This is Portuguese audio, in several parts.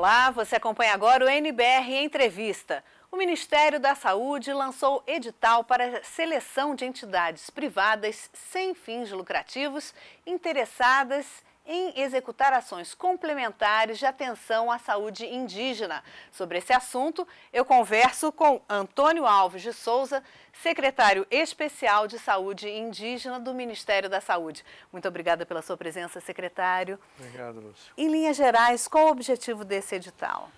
Olá, você acompanha agora o NBR Entrevista. O Ministério da Saúde lançou edital para seleção de entidades privadas sem fins lucrativos interessadas em executar ações complementares de atenção à saúde indígena. Sobre esse assunto, eu converso com Antônio Alves de Souza, secretário especial de Saúde Indígena do Ministério da Saúde. Muito obrigada pela sua presença, secretário. Obrigado, Lúcio. Em linhas gerais, qual o objetivo desse edital?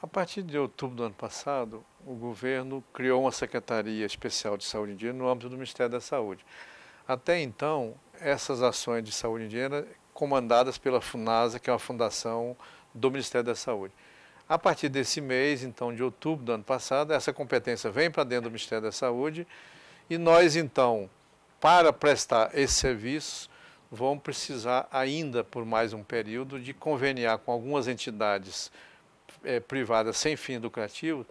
A partir de outubro do ano passado, o governo criou uma Secretaria Especial de Saúde Indígena no âmbito do Ministério da Saúde. Até então, essas ações de saúde indígena comandadas pela FUNASA, que é uma fundação do Ministério da Saúde. A partir desse mês, então, de outubro do ano passado, essa competência vem para dentro do Ministério da Saúde e nós, então, para prestar esse serviço, vamos precisar ainda por mais um período de conveniar com algumas entidades é, privadas sem fim lucrativo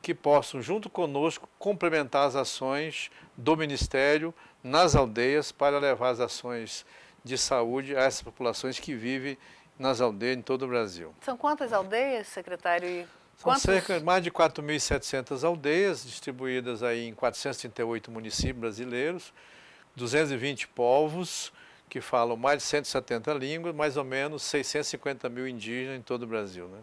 que possam, junto conosco, complementar as ações do Ministério nas aldeias para levar as ações de saúde a essas populações que vivem nas aldeias em todo o Brasil. São quantas aldeias, secretário? São cerca de mais de 4.700 aldeias, distribuídas aí em 438 municípios brasileiros, 220 povos que falam mais de 170 línguas, mais ou menos 650 mil indígenas em todo o Brasil. Né?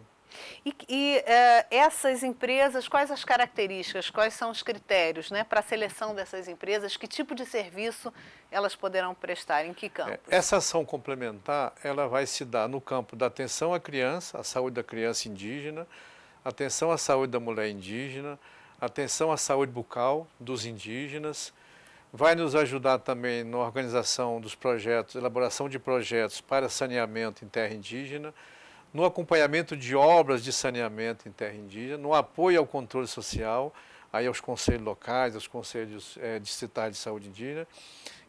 E, e uh, essas empresas, quais as características, quais são os critérios né, para a seleção dessas empresas, que tipo de serviço elas poderão prestar, em que é, campo? Essa ação complementar, ela vai se dar no campo da atenção à criança, à saúde da criança indígena, atenção à saúde da mulher indígena, atenção à saúde bucal dos indígenas, vai nos ajudar também na organização dos projetos, elaboração de projetos para saneamento em terra indígena, no acompanhamento de obras de saneamento em terra indígena, no apoio ao controle social, aí aos conselhos locais, aos conselhos é, distritais de saúde indígena,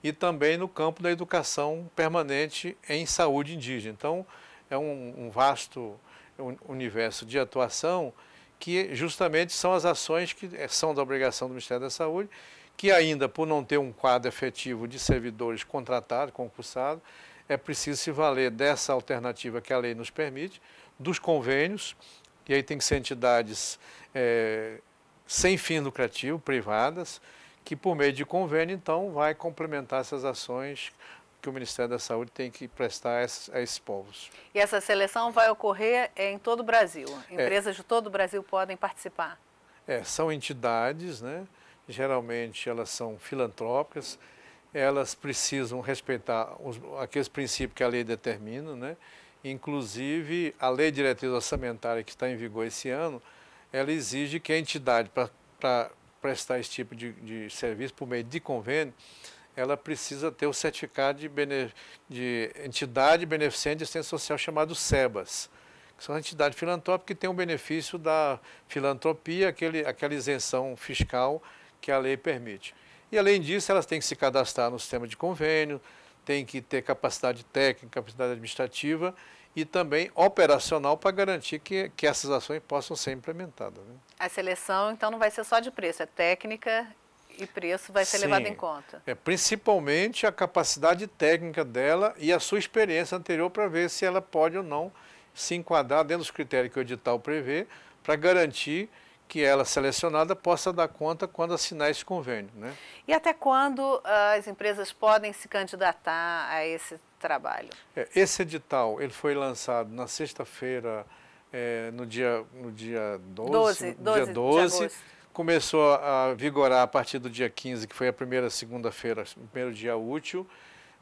e também no campo da educação permanente em saúde indígena. Então, é um, um vasto universo de atuação que justamente são as ações que eh, são da obrigação do Ministério da Saúde, que ainda por não ter um quadro efetivo de servidores contratados, concursados, é preciso se valer dessa alternativa que a lei nos permite, dos convênios, e aí tem que ser entidades é, sem fim lucrativo, privadas, que por meio de convênio, então, vai complementar essas ações que o Ministério da Saúde tem que prestar a esses, a esses povos. E essa seleção vai ocorrer é, em todo o Brasil? É. Empresas é, de todo o Brasil podem participar? É, são entidades, né? geralmente elas são filantrópicas, elas precisam respeitar os, aqueles princípios que a lei determina, né? Inclusive, a lei diretriz orçamentária que está em vigor esse ano, ela exige que a entidade, para prestar esse tipo de, de, serviço por meio de convênio, ela precisa ter o certificado de, bene, de entidade beneficente de assistência social chamado SEBAS, que são entidades filantrópicas que têm o benefício da filantropia, aquele, aquela isenção fiscal que a lei permite. E, além disso, elas têm que se cadastrar no sistema de convênio, têm que ter capacidade técnica, capacidade administrativa e também operacional para garantir que, que essas ações possam ser implementadas. Né? A seleção, então, não vai ser só de preço, é técnica e preço vai ser Sim, levado em conta. É principalmente a capacidade técnica dela e a sua experiência anterior para ver se ela pode ou não se enquadrar dentro dos critérios que o edital prevê para garantir que ela é selecionada possa dar conta quando assinar esse convênio. Né? E até quando ah, as empresas podem se candidatar a esse trabalho? É, esse edital ele foi lançado na sexta-feira, é, no, dia, no dia 12, 12, 12 dia 12 começou a vigorar a partir do dia 15, que foi a primeira segunda-feira, primeiro dia útil,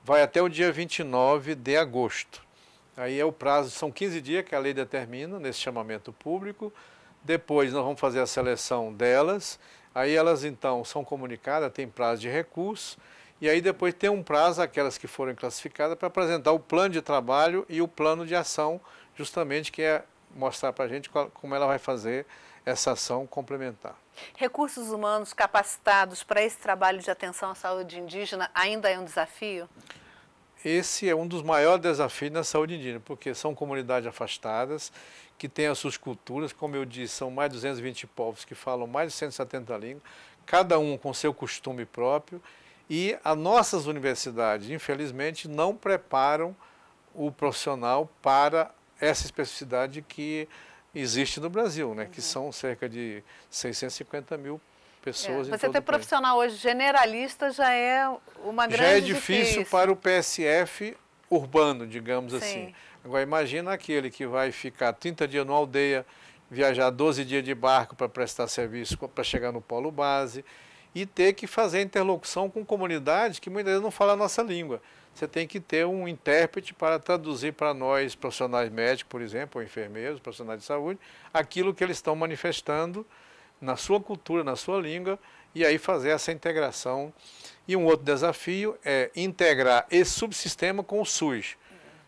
vai até o dia 29 de agosto. Aí é o prazo, são 15 dias que a lei determina nesse chamamento público. Depois nós vamos fazer a seleção delas, aí elas então são comunicadas, tem prazo de recurso, e aí depois tem um prazo, aquelas que forem classificadas, para apresentar o plano de trabalho e o plano de ação, justamente que é mostrar para a gente qual, como ela vai fazer essa ação complementar. Recursos humanos capacitados para esse trabalho de atenção à saúde indígena ainda é um desafio? esse é um dos maiores desafios na saúde indígena, porque são comunidades afastadas, que têm as suas culturas, como eu disse, são mais de 220 povos que falam mais de 170 línguas, cada um com seu costume próprio, e as nossas universidades, infelizmente, não preparam o profissional para essa especificidade que existe no Brasil, né? Uhum. que são cerca de 650 mil pessoas. É. Você ter profissional hoje generalista já é uma grande. Já é difícil, para o PSF urbano, digamos Sim. assim. Agora imagina aquele que vai ficar 30 dias numa aldeia, viajar 12 dias de barco para prestar serviço, para chegar no polo base e ter que fazer interlocução com comunidade que muitas vezes não fala a nossa língua. Você tem que ter um intérprete para traduzir para nós, profissionais médicos, por exemplo, ou enfermeiros, profissionais de saúde, aquilo que eles estão manifestando na sua cultura, na sua língua, e aí fazer essa integração. E um outro desafio é integrar esse subsistema com o SUS,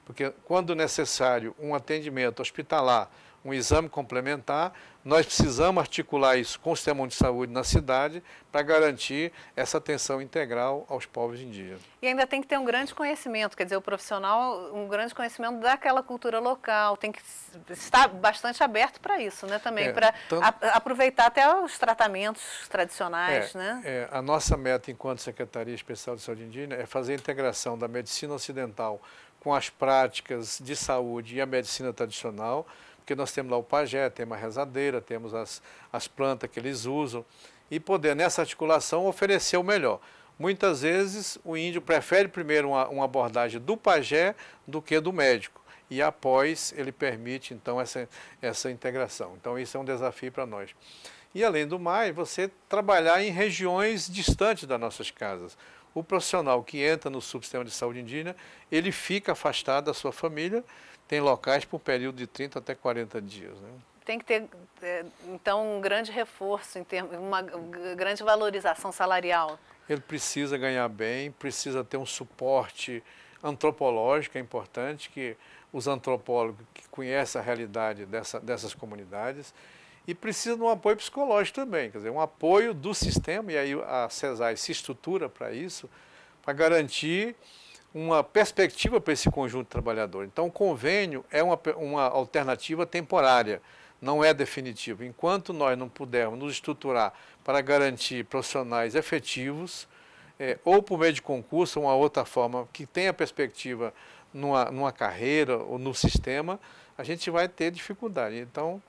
porque quando necessário um atendimento hospitalar um exame complementar. Nós precisamos articular isso com o sistema de saúde na cidade para garantir essa atenção integral aos povos indígenas. E ainda tem que ter um grande conhecimento, quer dizer, o profissional, um grande conhecimento daquela cultura local, tem que estar bastante aberto para isso, né, também, é, para tanto... aproveitar até os tratamentos tradicionais, é, né? É, a nossa meta enquanto Secretaria Especial de Saúde Indígena é fazer a integração da medicina ocidental com as práticas de saúde e a medicina tradicional porque nós temos lá o pajé, temos a rezadeira, temos as, as plantas que eles usam, e poder, nessa articulação, oferecer o melhor. Muitas vezes o índio prefere primeiro uma, uma abordagem do pajé do que do médico e após ele permite então essa, essa integração. Então isso é um desafio para nós. E além do mais, você trabalhar em regiões distantes das nossas casas. O profissional que entra no subsistema de saúde indígena, ele fica afastado da sua família tem locais por período de 30 até 40 dias. Né? Tem que ter, é, então, um grande reforço, uma grande valorização salarial. Ele precisa ganhar bem, precisa ter um suporte antropológico, é importante que os antropólogos que conhecem a realidade dessa, dessas comunidades e precisa de um apoio psicológico também, quer dizer, um apoio do sistema, e aí a CESAI se estrutura para isso, para garantir uma perspectiva para esse conjunto trabalhador. Então, o convênio é uma, uma alternativa temporária, não é definitivo. Enquanto nós não pudermos nos estruturar para garantir profissionais efetivos, é, ou por meio de concurso, ou uma outra forma que tenha perspectiva numa, numa carreira ou no sistema, a gente vai ter dificuldade. Então,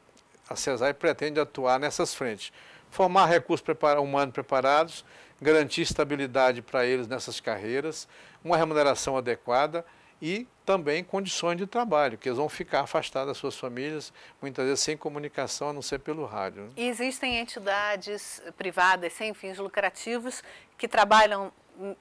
a CESAI pretende atuar nessas frentes. Formar recursos humanos preparados garantir estabilidade para eles nessas carreiras, uma remuneração adequada e também condições de trabalho, que eles vão ficar afastados das suas famílias, muitas vezes sem comunicação, a não ser pelo rádio. Né? Existem entidades privadas sem fins lucrativos que trabalham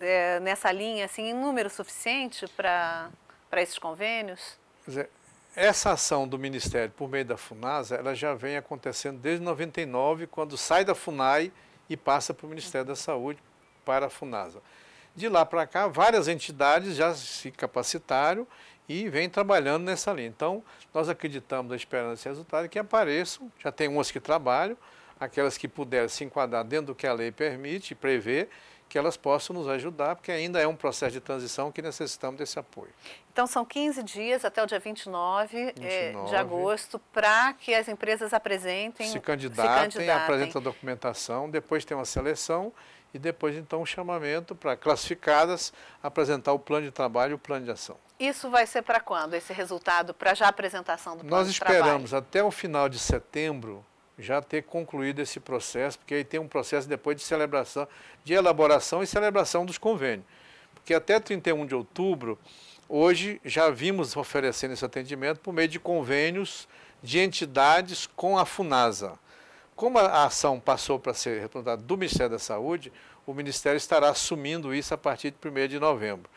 é, nessa linha assim, em número suficiente para esses convênios? Dizer, essa ação do Ministério por meio da FUNASA, ela já vem acontecendo desde 99, quando sai da FUNAI e passa para o Ministério da Saúde, para a FUNASA. De lá para cá, várias entidades já se capacitaram e vêm trabalhando nessa linha. Então, nós acreditamos, esperando esse resultado, que apareçam, já tem umas que trabalham, aquelas que puderem se enquadrar dentro do que a lei permite e prevê, que elas possam nos ajudar, porque ainda é um processo de transição que necessitamos desse apoio. Então, são 15 dias até o dia 29, 29 eh, de agosto para que as empresas apresentem. Se candidatem, se candidatem. apresentem a documentação, depois tem uma seleção e depois, então, um chamamento para classificadas apresentar o plano de trabalho e o plano de ação. Isso vai ser para quando, esse resultado, para já a apresentação do plano Nós esperamos até o final de setembro já ter concluído esse processo, porque aí tem um processo depois de celebração, de elaboração e celebração dos convênios. Porque até 31 de outubro, hoje já vimos oferecendo esse atendimento por meio de convênios de entidades com a FUNASA. Como a ação passou para ser representada do Ministério da Saúde, o Ministério estará assumindo isso a partir de 1 de novembro.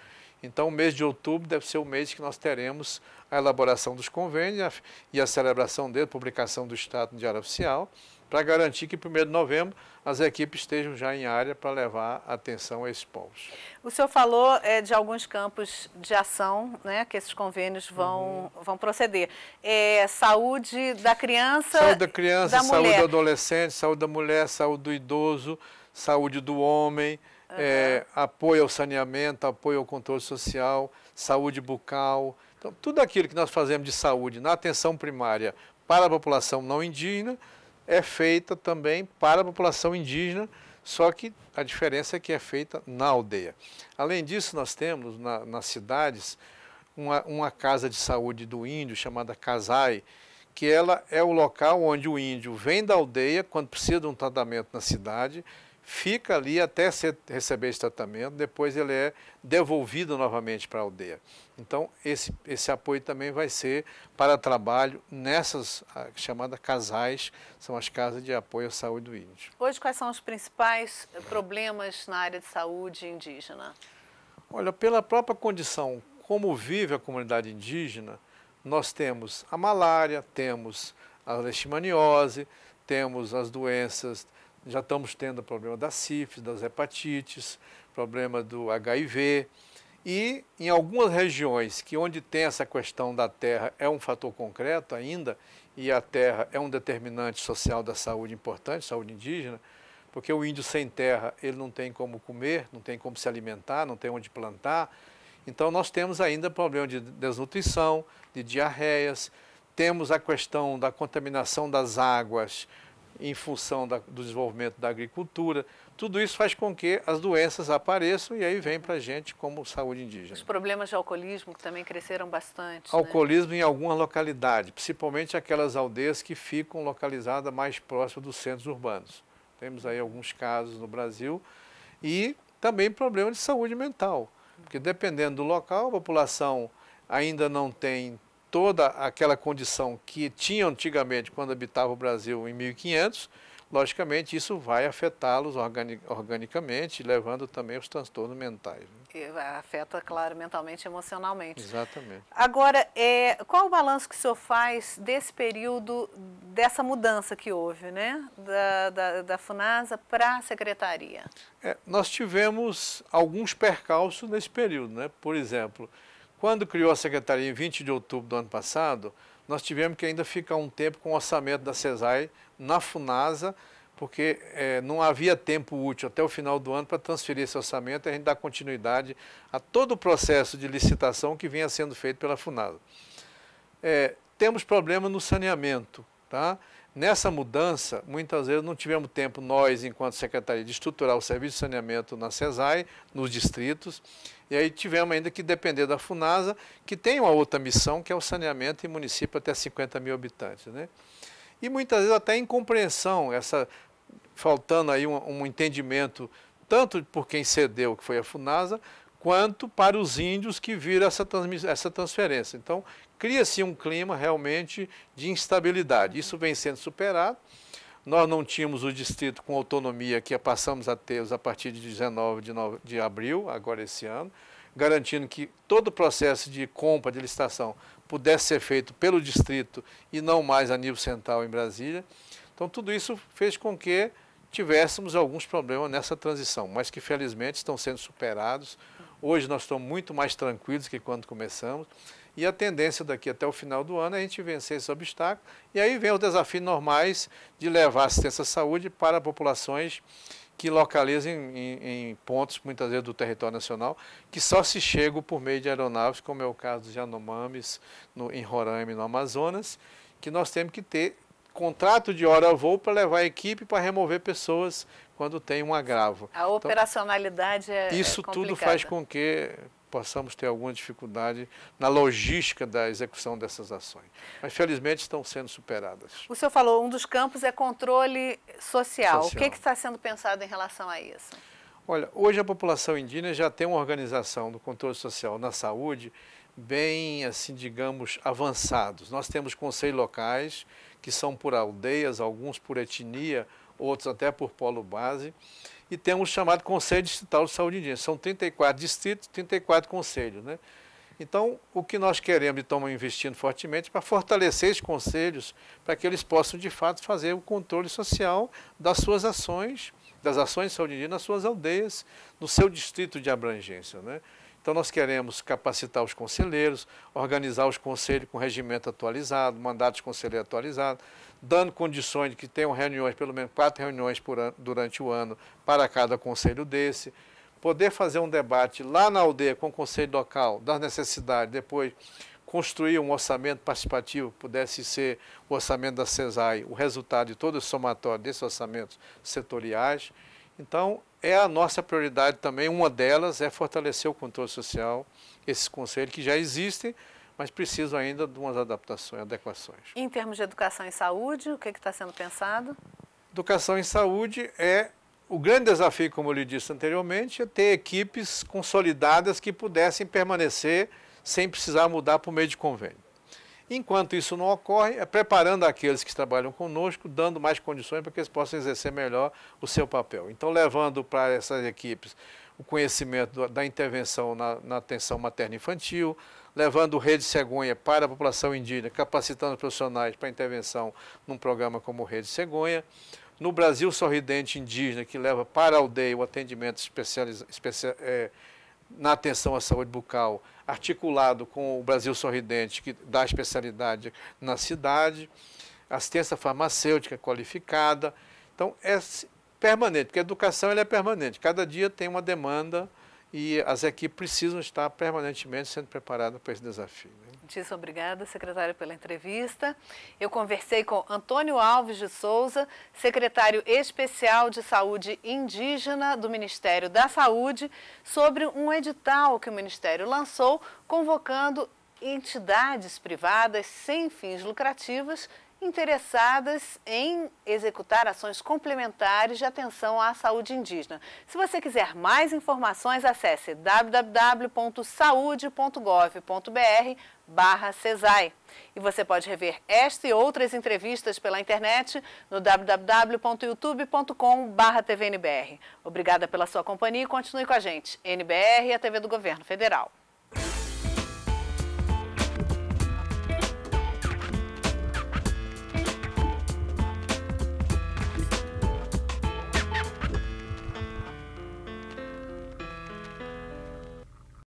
Então, o mês de outubro deve ser o mês que nós teremos a elaboração dos convênios e a celebração dele, publicação do Estado no Diário Oficial, para garantir que, 1 de novembro, as equipes estejam já em área para levar atenção a esses povos. O senhor falou é, de alguns campos de ação né, que esses convênios vão, uhum. vão proceder. É, saúde da criança, saúde da, criança, da saúde mulher. do adolescente, saúde da mulher, saúde do idoso, saúde do homem, uhum. é, apoio ao saneamento, apoio ao controle social, saúde bucal, então, tudo aquilo que nós fazemos de saúde na atenção primária para a população não indígena é feita também para a população indígena, só que a diferença é que é feita na aldeia. Além disso, nós temos na, nas cidades uma, uma casa de saúde do índio chamada Casai, que ela é o local onde o índio vem da aldeia quando precisa de um tratamento na cidade, fica ali até ser, receber esse tratamento, depois ele é devolvido novamente para a aldeia. Então, esse, esse apoio também vai ser para trabalho nessas ah, chamadas casais, são as casas de apoio à saúde do índio. Hoje, quais são os principais problemas na área de saúde indígena? Olha, pela própria condição como vive a comunidade indígena, nós temos a malária, temos a leishmaniose, temos as doenças já estamos tendo problema da sífilis, das hepatites, problema do HIV. E em algumas regiões que onde tem essa questão da terra é um fator concreto ainda, e a terra é um determinante social da saúde importante, saúde indígena, porque o índio sem terra, ele não tem como comer, não tem como se alimentar, não tem onde plantar. Então nós temos ainda problema de desnutrição, de diarreias, temos a questão da contaminação das águas em função da, do desenvolvimento da agricultura. Tudo isso faz com que as doenças apareçam e aí vem para a gente como saúde indígena. Os problemas de alcoolismo que também cresceram bastante. Né? Alcoolismo né? em alguma localidade, principalmente aquelas aldeias que ficam localizadas mais próximas dos centros urbanos. Temos aí alguns casos no Brasil. E também problema de saúde mental, porque dependendo do local, a população ainda não tem toda aquela condição que tinha antigamente quando habitava o Brasil em 1500, logicamente isso vai afetá-los organicamente, levando também os transtornos mentais. Né? Afeta, claro, mentalmente e emocionalmente. Exatamente. Agora, é, qual o balanço que o senhor faz desse período, dessa mudança que houve, né? Da, da, da FUNASA para a Secretaria? É, nós tivemos alguns percalços nesse período, né? Por exemplo, quando criou a secretaria em 20 de outubro do ano passado, nós tivemos que ainda ficar um tempo com o orçamento da CESAI na FUNASA, porque é, não havia tempo útil até o final do ano para transferir esse orçamento e a gente dar continuidade a todo o processo de licitação que vinha sendo feito pela FUNASA. É, temos problema no saneamento, tá? Nessa mudança, muitas vezes não tivemos tempo, nós, enquanto secretaria, de estruturar o serviço de saneamento na CESAI, nos distritos, e aí tivemos ainda que depender da FUNASA, que tem uma outra missão, que é o saneamento em município até 50 mil habitantes. Né? E muitas vezes até incompreensão, essa, faltando aí um, um entendimento, tanto por quem cedeu, que foi a FUNASA, quanto para os índios que viram essa, essa transferência. Então, cria-se um clima realmente de instabilidade. Isso vem sendo superado. Nós não tínhamos o distrito com autonomia que passamos a ter a partir de 19 de, de abril, agora esse ano, garantindo que todo o processo de compra, de licitação, pudesse ser feito pelo distrito e não mais a nível central em Brasília. Então, tudo isso fez com que tivéssemos alguns problemas nessa transição, mas que felizmente estão sendo superados. Hoje nós estamos muito mais tranquilos que quando começamos. E a tendência daqui até o final do ano é a gente vencer esse obstáculo. E aí vem os desafios normais de levar assistência à saúde para populações que localizem em, em, pontos, muitas vezes, do território nacional, que só se chegam por meio de aeronaves, como é o caso dos Yanomamis no, em Roraima no Amazonas, que nós temos que ter contrato de hora voo para levar a equipe para remover pessoas quando tem um agravo. A então, operacionalidade então, é Isso tudo faz com que possamos ter alguma dificuldade na logística da execução dessas ações. Mas, felizmente, estão sendo superadas. O senhor falou, um dos campos é controle social. social. O que, é que está sendo pensado em relação a isso? Olha, hoje a população indígena já tem uma organização do controle social na saúde bem, assim, digamos, avançados. Nós temos conselhos locais, que são por aldeias, alguns por etnia, outros até por polo base, e temos o chamado Conselho Distrital de Saúde Indígena. São 34 distritos, 34 conselhos. Né? Então, o que nós queremos e estamos investindo fortemente é para fortalecer esses conselhos, para que eles possam, de fato, fazer o controle social das suas ações, das ações de saúde indígena nas suas aldeias, no seu distrito de abrangência. Né? Então, nós queremos capacitar os conselheiros, organizar os conselhos com regimento atualizado, mandato de conselheiro atualizado, dando condições de que tenham reuniões, pelo menos quatro reuniões por durante o ano para cada conselho desse, poder fazer um debate lá na aldeia com o conselho local das necessidades, depois construir um orçamento participativo, pudesse ser o orçamento da CESAI, o resultado de todo o somatório desses orçamentos setoriais. Então, é a nossa prioridade também, uma delas é fortalecer o controle social, esses conselhos que já existem, mas precisam ainda de umas adaptações, adequações. Em termos de educação e saúde, o que é está sendo pensado? Educação e saúde é o grande desafio, como eu lhe disse anteriormente, é ter equipes consolidadas que pudessem permanecer sem precisar mudar para o meio de convênio. Enquanto isso não ocorre, é preparando aqueles que trabalham conosco, dando mais condições para que eles possam exercer melhor o seu papel. Então, levando para essas equipes o conhecimento da intervenção na, na atenção materna-infantil, levando Rede Cegonha para a população indígena, capacitando profissionais para intervenção num programa como Rede Cegonha. No Brasil Sorridente Indígena, que leva para a aldeia o atendimento especializado. Especial, é, na atenção à saúde bucal, articulado com o Brasil Sorridente, que dá especialidade na cidade, assistência farmacêutica qualificada. Então, é permanente, porque a educação ela é permanente. Cada dia tem uma demanda e as equipes precisam estar permanentemente sendo preparadas para esse desafio. Né? Muitíssimo obrigada, secretário, pela entrevista. Eu conversei com Antônio Alves de Souza, secretário especial de saúde indígena do Ministério da Saúde, sobre um edital que o Ministério lançou convocando entidades privadas sem fins lucrativos interessadas em executar ações complementares de atenção à saúde indígena. Se você quiser mais informações, acesse www.saude.gov.br barra CESAI. E você pode rever esta e outras entrevistas pela internet no www.youtube.com barra tvnbr. Obrigada pela sua companhia e continue com a gente. NBR e a TV do Governo Federal.